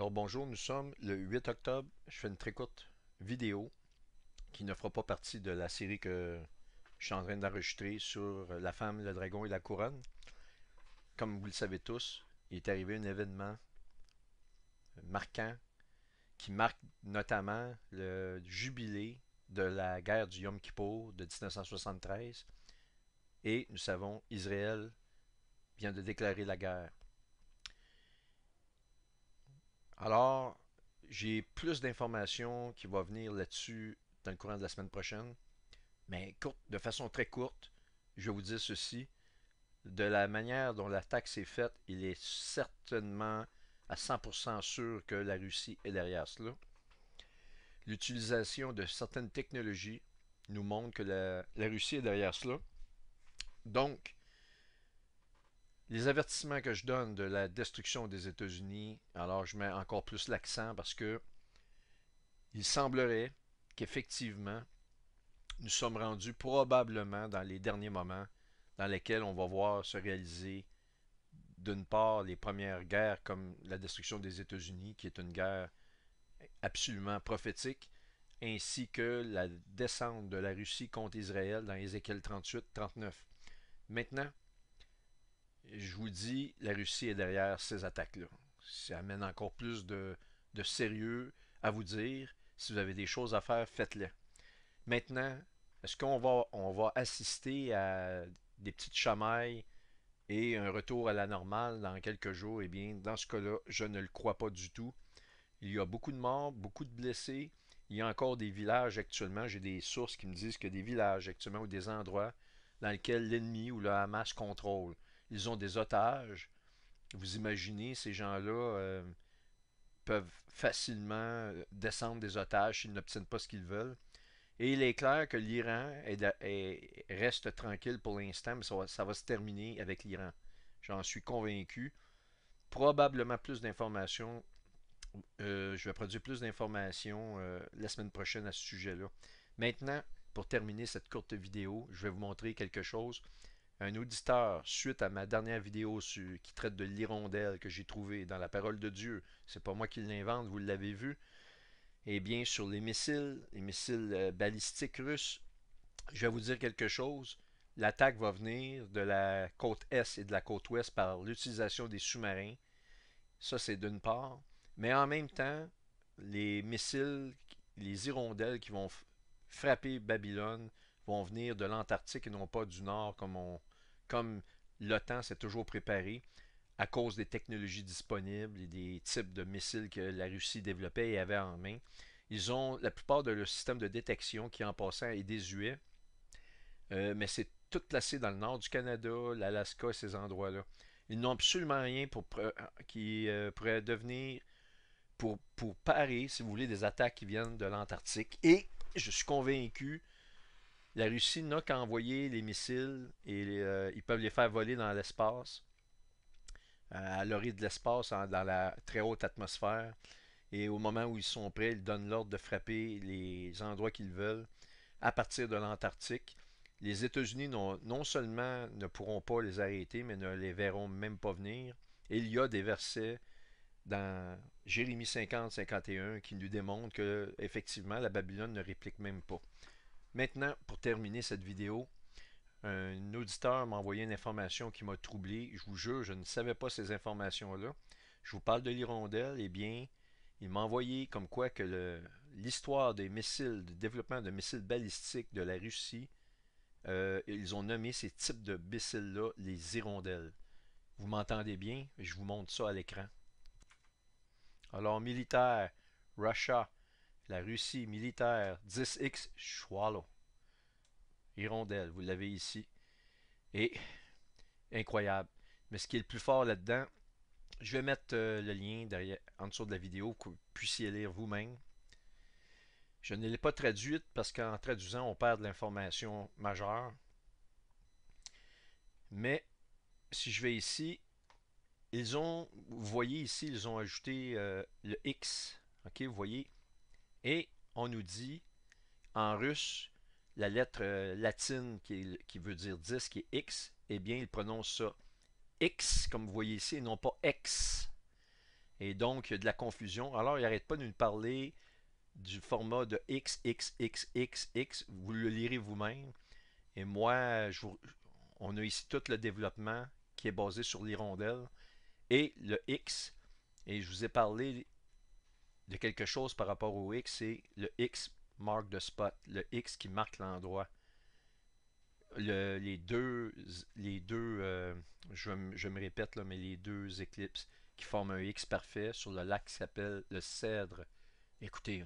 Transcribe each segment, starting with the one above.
Alors bonjour, nous sommes le 8 octobre. Je fais une très courte vidéo qui ne fera pas partie de la série que je suis en train d'enregistrer sur La femme, le dragon et la couronne. Comme vous le savez tous, il est arrivé un événement marquant qui marque notamment le jubilé de la guerre du Yom Kippur de 1973 et nous savons Israël vient de déclarer la guerre. Alors, j'ai plus d'informations qui vont venir là-dessus dans le courant de la semaine prochaine. Mais courte, de façon très courte, je vais vous dire ceci. De la manière dont l'attaque s'est faite, il est certainement à 100% sûr que la Russie est derrière cela. L'utilisation de certaines technologies nous montre que la Russie est derrière cela. Donc, les avertissements que je donne de la destruction des États-Unis, alors je mets encore plus l'accent parce que il semblerait qu'effectivement, nous sommes rendus probablement dans les derniers moments dans lesquels on va voir se réaliser d'une part les premières guerres comme la destruction des États-Unis, qui est une guerre absolument prophétique, ainsi que la descente de la Russie contre Israël dans Ézéchiel 38-39. Maintenant, je vous dis, la Russie est derrière ces attaques-là. Ça amène encore plus de, sérieux à vous dire. Si vous avez des choses à faire, faites-les. Maintenant, est-ce qu'on va, on va assister à des petites chamailles et un retour à la normale dans quelques jours? Eh bien, dans ce cas-là, je ne le crois pas du tout. Il y a beaucoup de morts, beaucoup de blessés. Il y a encore des villages actuellement. J'ai des sources qui me disent que des villages actuellement ou des endroits dans lesquels l'ennemi ou le Hamas contrôle. Ils ont des otages. Vous imaginez, ces gens-là euh, peuvent facilement euh, descendre des otages s'ils n'obtiennent pas ce qu'ils veulent. Et il est clair que l'Iran reste tranquille pour l'instant, mais ça va, se terminer avec l'Iran. J'en suis convaincu. Probablement plus d'informations. Euh, je vais produire plus d'informations la semaine prochaine à ce sujet-là. Maintenant, pour terminer cette courte vidéo, je vais vous montrer quelque chose un auditeur, suite à ma dernière vidéo qui traite de l'hirondelle que j'ai trouvée dans la parole de Dieu, c'est pas moi qui l'invente, vous l'avez vu, et eh bien, sur les missiles, les missiles euh, balistiques russes, je vais vous dire quelque chose. L'attaque va venir de la côte Est et de la côte Ouest par l'utilisation des sous-marins. Ça, c'est d'une part. Mais en même temps, les missiles, les hirondelles qui vont frapper Babylone vont venir de l'Antarctique et non pas du Nord comme on comme l'OTAN s'est toujours préparé à cause des technologies disponibles et des types de missiles que la Russie développait et avait en main. Ils ont la plupart de leur système de détection qui, en passant, est désuet, euh, mais c'est tout placé dans le nord du Canada, l'Alaska, et ces endroits-là. Ils n'ont absolument rien pour qui euh, pourrait devenir pour, pour parer, si vous voulez, des attaques qui viennent de l'Antarctique. Et je suis convaincu la Russie n'a qu'à envoyer les missiles et euh, ils peuvent les faire voler dans l'espace, euh, à l'orée de l'espace, dans la très haute atmosphère. Et au moment où ils sont prêts, ils donnent l'ordre de frapper les endroits qu'ils veulent à partir de l'Antarctique. Les États-Unis non seulement ne pourront pas les arrêter, mais ne les verront même pas venir. Et il y a des versets dans Jérémie 50-51 qui nous démontrent que effectivement la Babylone ne réplique même pas. Maintenant, pour terminer cette vidéo, un auditeur m'a envoyé une information qui m'a troublé. Je vous jure, je ne savais pas ces informations-là. Je vous parle de l'hirondelle. Eh bien, il m'a envoyé comme quoi que l'histoire des missiles, du développement de missiles balistiques de la Russie, euh, ils ont nommé ces types de missiles-là les hirondelles. Vous m'entendez bien? Je vous montre ça à l'écran. Alors, militaire, Russia, la Russie militaire 10X Schwalo. Hirondelle, vous l'avez ici. Et incroyable. Mais ce qui est le plus fort là-dedans, je vais mettre euh, le lien derrière, en dessous de la vidéo, que vous puissiez lire vous-même. Je ne l'ai pas traduite parce qu'en traduisant, on perd de l'information majeure. Mais si je vais ici, ils ont, vous voyez ici, ils ont ajouté euh, le X. OK, vous voyez, et on nous dit en russe la lettre euh, latine qui, veut dire 10, qui est X, eh bien, il prononce ça X, comme vous voyez ici, et non pas X. Et donc, il y a de la confusion. Alors, il n'arrête pas de nous parler du format de X, X, X, X, X. Vous le lirez vous-même. Et moi, on a ici tout le développement qui est basé sur l'hirondelle et le X. Et je vous ai parlé de quelque chose par rapport au X, c'est le X marque de spot, le X qui marque l'endroit. les deux, les deux euh, je, me répète là, mais les deux éclipses qui forment un X parfait sur le lac qui s'appelle le Cèdre. Écoutez,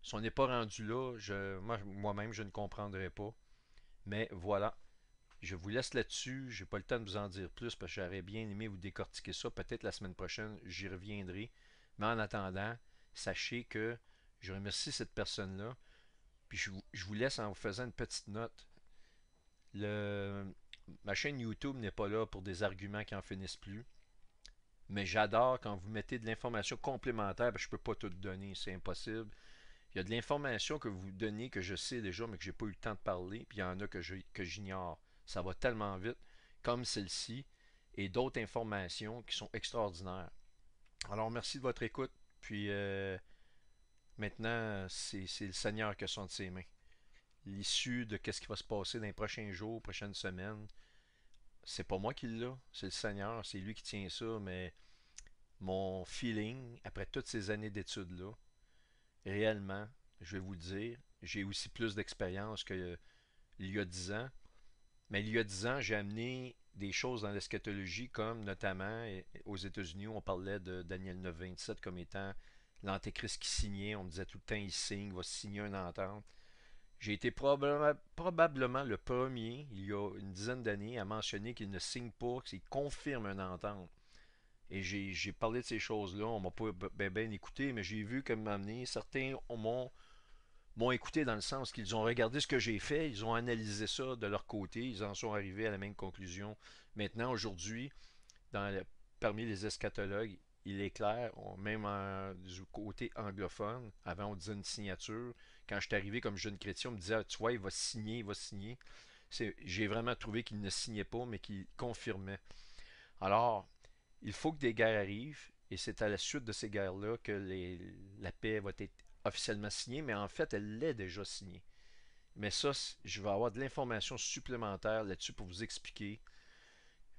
si on n'est pas rendu là, je, moi-même, je ne comprendrai pas. Mais voilà. Je vous laisse là-dessus. Je n'ai pas le temps de vous en dire plus parce que j'aurais bien aimé vous décortiquer ça. Peut-être la semaine prochaine, j'y reviendrai. Mais en attendant, sachez que je remercie cette personne-là. Puis je, vous laisse en vous faisant une petite note. ma chaîne YouTube n'est pas là pour des arguments qui n'en finissent plus. Mais j'adore quand vous mettez de l'information complémentaire, parce que je ne peux pas tout donner, c'est impossible. Il y a de l'information que vous donnez que je sais déjà, mais que je n'ai pas eu le temps de parler, puis il y en a que j'ignore. Ça va tellement vite, comme celle-ci, et d'autres informations qui sont extraordinaires. Alors, merci de votre écoute. Puis euh, maintenant, c'est le Seigneur qui a son de ses mains. L'issue de qu'est ce qui va se passer dans les prochains jours, prochaines semaines, c'est pas moi qui l'a, c'est le Seigneur, c'est lui qui tient ça, mais mon feeling, après toutes ces années d'études-là, réellement, je vais vous dire, j'ai aussi plus d'expérience qu'il y a dix ans. Mais il y a dix ans, j'ai amené des choses dans l'eschatologie, comme notamment aux États-Unis, on parlait de Daniel 9-27 comme étant l'antéchrist qui signait. On disait tout le temps, il signe, va signer une entente. J'ai été probablement le premier, il y a une dizaine d'années, à mentionner qu'il ne signe pas, qu'il confirme une entente. Et j'ai parlé de ces choses-là. On m'a pas bien ben écouté, mais j'ai vu que m'amener. Certains m'ont m'ont écouté dans le sens qu'ils ont regardé ce que j'ai fait, ils ont analysé ça de leur côté, ils en sont arrivés à la même conclusion. Maintenant, aujourd'hui, parmi les eschatologues, il est clair, même du côté anglophone, avant on disait une signature. Quand je suis arrivé comme jeune chrétien, on me disait, ah, tu vois, il va signer, il va signer. J'ai vraiment trouvé qu'il ne signait pas, mais qu'il confirmait. Alors, il faut que des guerres arrivent, et c'est à la suite de ces guerres-là que la paix va être officiellement signée, mais en fait, elle l'est déjà signée. Mais ça, je vais avoir de l'information supplémentaire là-dessus pour vous expliquer.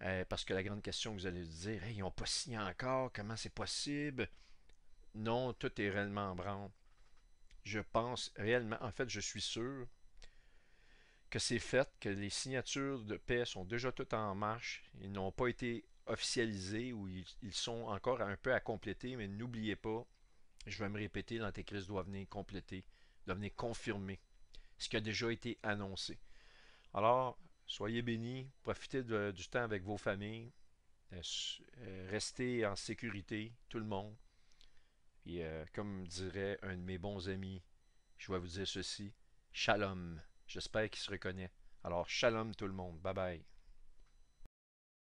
Euh, parce que la grande question que vous allez dire, ils n'ont pas signé encore, comment c'est possible? Non, tout est réellement en branle. Je pense réellement, en fait, je suis sûr que c'est fait, que les signatures de paix sont déjà toutes en marche. Ils n'ont pas été officialisés ou ils, sont encore un peu à compléter, mais n'oubliez pas, je vais me répéter, l'Antéchrist doit venir compléter, doit venir confirmer ce qui a déjà été annoncé. Alors, soyez bénis, profitez du temps avec vos familles, euh, euh, restez en sécurité, tout le monde. Et euh, comme dirait un de mes bons amis, je vais vous dire ceci, shalom. J'espère qu'il se reconnaît. Alors, shalom tout le monde. Bye bye.